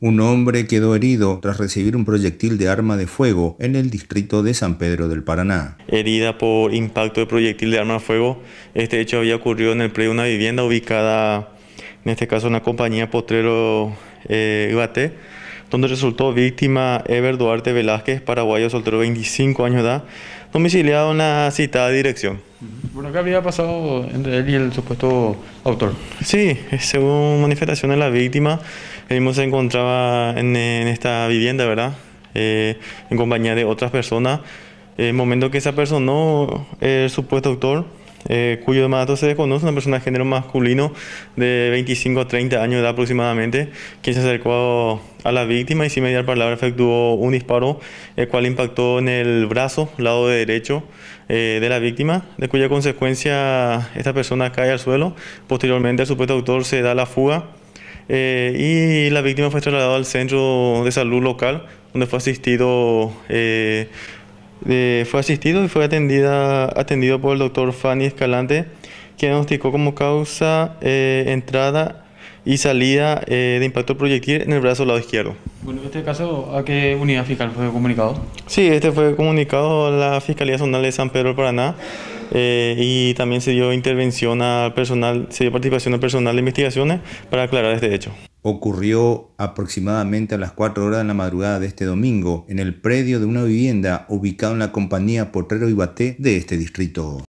Un hombre quedó herido tras recibir un proyectil de arma de fuego en el distrito de San Pedro del Paraná. Herida por impacto de proyectil de arma de fuego. Este hecho había ocurrido en el predio de una vivienda ubicada, en este caso, en la compañía Potrero eh, donde resultó víctima Ever Duarte Velázquez, paraguayo soltero, 25 años de edad, domiciliado en la citada dirección. Bueno, ¿qué había pasado entre él y el supuesto autor? Sí, según manifestaciones de la víctima, él mismo se encontraba en, esta vivienda, ¿verdad? Eh, en compañía de otras personas. En el momento que esa persona, el supuesto autor, eh, cuyo datos se desconoce, una persona de género masculino de 25 a 30 años de edad aproximadamente, quien se acercó a la víctima y sin mediar palabra efectuó un disparo, el cual impactó en el brazo, lado derecho eh, de la víctima, de cuya consecuencia esta persona cae al suelo. Posteriormente, el supuesto autor se da la fuga. Eh, y la víctima fue trasladada al centro de salud local, donde fue asistido eh, fue asistido y fue atendida, atendido por el doctor Fanny Escalante, quien diagnosticó como causa eh, entrada y salida eh, de impacto proyectil en el brazo lado izquierdo. Bueno, este caso, ¿a qué unidad fiscal fue comunicado? Sí, este fue comunicado a la Fiscalía Zonal de San Pedro Paraná. Eh, y también se dio intervención al personal, se dio participación al personal de investigaciones para aclarar este hecho. Ocurrió aproximadamente a las 4 horas de la madrugada de este domingo en el predio de una vivienda ubicada en la compañía Potrero Ibaté de este distrito.